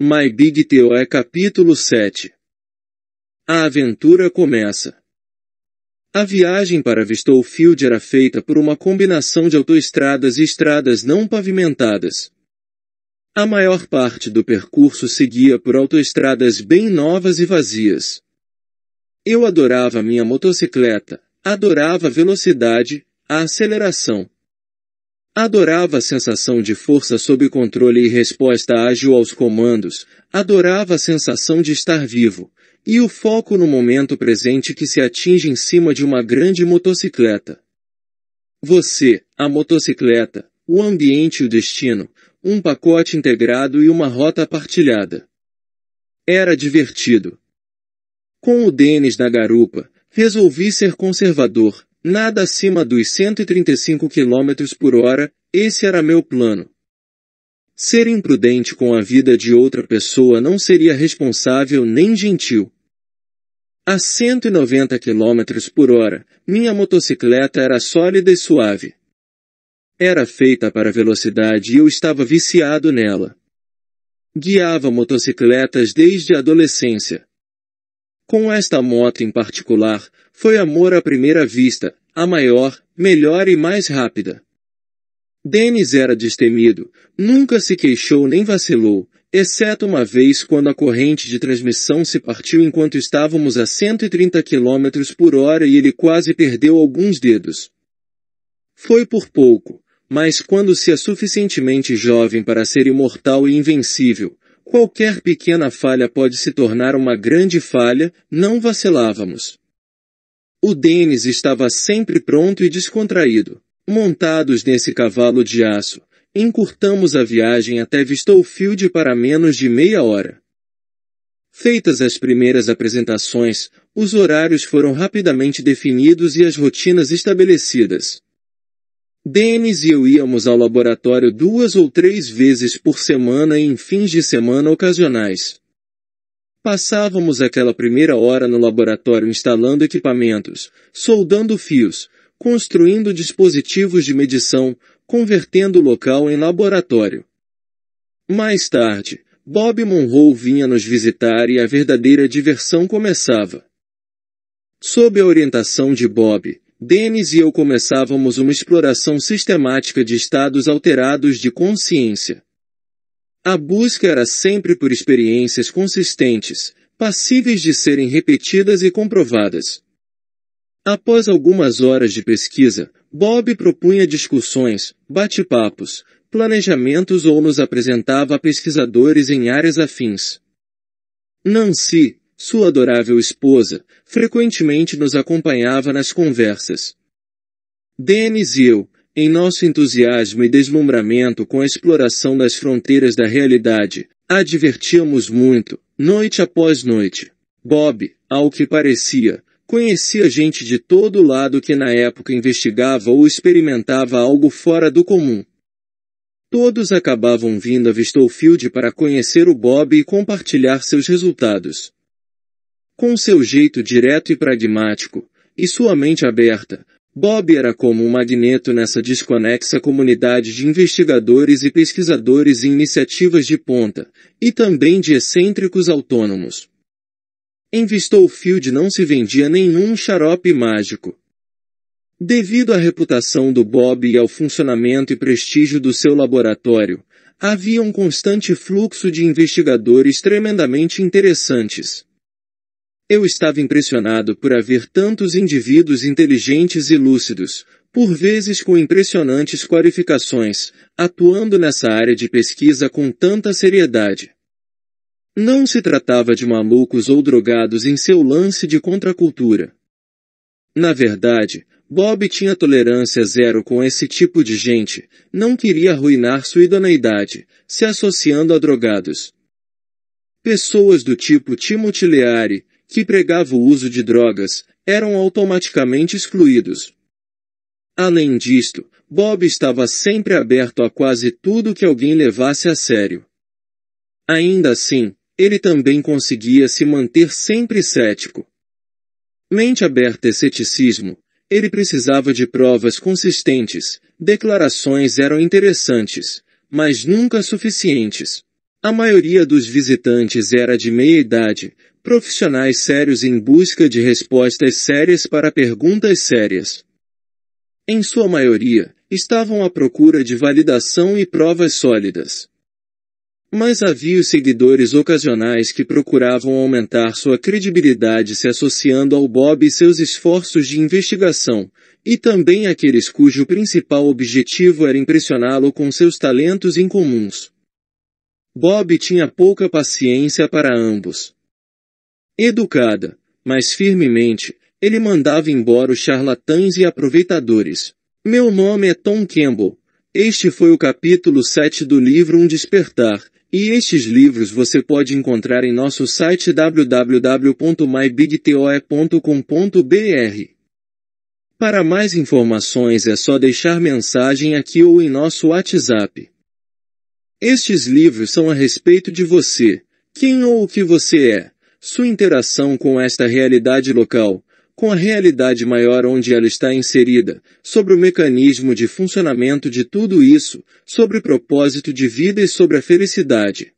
My Big Toe é capítulo 7. A aventura começa. A viagem para Vistoufield era feita por uma combinação de autoestradas e estradas não pavimentadas. A maior parte do percurso seguia por autoestradas bem novas e vazias. Eu adorava minha motocicleta, adorava a velocidade, a aceleração, Adorava a sensação de força sob controle e resposta ágil aos comandos, adorava a sensação de estar vivo, e o foco no momento presente que se atinge em cima de uma grande motocicleta. Você, a motocicleta, o ambiente e o destino, um pacote integrado e uma rota partilhada. Era divertido. Com o Denis na garupa, resolvi ser conservador, Nada acima dos 135 km por hora, esse era meu plano. Ser imprudente com a vida de outra pessoa não seria responsável nem gentil. A 190 km por hora, minha motocicleta era sólida e suave. Era feita para velocidade e eu estava viciado nela. Guiava motocicletas desde a adolescência. Com esta moto em particular, foi amor à primeira vista, a maior, melhor e mais rápida. Denis era destemido, nunca se queixou nem vacilou, exceto uma vez quando a corrente de transmissão se partiu enquanto estávamos a 130 km por hora e ele quase perdeu alguns dedos. Foi por pouco, mas quando se é suficientemente jovem para ser imortal e invencível, qualquer pequena falha pode se tornar uma grande falha, não vacilávamos. O Denis estava sempre pronto e descontraído. Montados nesse cavalo de aço, encurtamos a viagem até Vistoufield para menos de meia hora. Feitas as primeiras apresentações, os horários foram rapidamente definidos e as rotinas estabelecidas. Denis e eu íamos ao laboratório duas ou três vezes por semana e em fins de semana ocasionais. Passávamos aquela primeira hora no laboratório instalando equipamentos, soldando fios, construindo dispositivos de medição, convertendo o local em laboratório. Mais tarde, Bob Monroe vinha nos visitar e a verdadeira diversão começava. Sob a orientação de Bob, Dennis e eu começávamos uma exploração sistemática de estados alterados de consciência. A busca era sempre por experiências consistentes, passíveis de serem repetidas e comprovadas. Após algumas horas de pesquisa, Bob propunha discussões, bate-papos, planejamentos ou nos apresentava a pesquisadores em áreas afins. Nancy, sua adorável esposa, frequentemente nos acompanhava nas conversas. Dennis e eu, em nosso entusiasmo e deslumbramento com a exploração das fronteiras da realidade, advertíamos muito, noite após noite. Bob, ao que parecia, conhecia gente de todo lado que na época investigava ou experimentava algo fora do comum. Todos acabavam vindo a Vistofield para conhecer o Bob e compartilhar seus resultados. Com seu jeito direto e pragmático, e sua mente aberta, Bob era como um magneto nessa desconexa comunidade de investigadores e pesquisadores em iniciativas de ponta, e também de excêntricos autônomos. Em Field não se vendia nenhum xarope mágico. Devido à reputação do Bob e ao funcionamento e prestígio do seu laboratório, havia um constante fluxo de investigadores tremendamente interessantes. Eu estava impressionado por haver tantos indivíduos inteligentes e lúcidos, por vezes com impressionantes qualificações, atuando nessa área de pesquisa com tanta seriedade. Não se tratava de malucos ou drogados em seu lance de contracultura. Na verdade, Bob tinha tolerância zero com esse tipo de gente, não queria arruinar sua idoneidade, se associando a drogados. Pessoas do tipo Timothy Leary, que pregava o uso de drogas, eram automaticamente excluídos. Além disto, Bob estava sempre aberto a quase tudo que alguém levasse a sério. Ainda assim, ele também conseguia se manter sempre cético. Mente aberta e ceticismo, ele precisava de provas consistentes, declarações eram interessantes, mas nunca suficientes. A maioria dos visitantes era de meia idade, Profissionais sérios em busca de respostas sérias para perguntas sérias. Em sua maioria, estavam à procura de validação e provas sólidas. Mas havia os seguidores ocasionais que procuravam aumentar sua credibilidade se associando ao Bob e seus esforços de investigação, e também aqueles cujo principal objetivo era impressioná-lo com seus talentos incomuns. Bob tinha pouca paciência para ambos. Educada, mas firmemente, ele mandava embora os charlatães e aproveitadores. Meu nome é Tom Campbell. Este foi o capítulo 7 do livro Um Despertar, e estes livros você pode encontrar em nosso site www.mybigtoe.com.br. Para mais informações é só deixar mensagem aqui ou em nosso WhatsApp. Estes livros são a respeito de você, quem ou o que você é. Sua interação com esta realidade local, com a realidade maior onde ela está inserida, sobre o mecanismo de funcionamento de tudo isso, sobre o propósito de vida e sobre a felicidade.